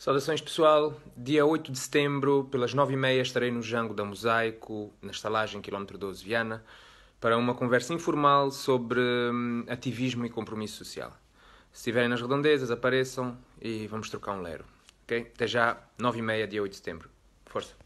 Saudações pessoal, dia 8 de setembro, pelas 9h30 estarei no Jango da Mosaico, na estalagem quilómetro 12 Viana, para uma conversa informal sobre hum, ativismo e compromisso social. Se estiverem nas redondezas, apareçam e vamos trocar um lero. Ok? Até já, 9h30, dia 8 de setembro. Força!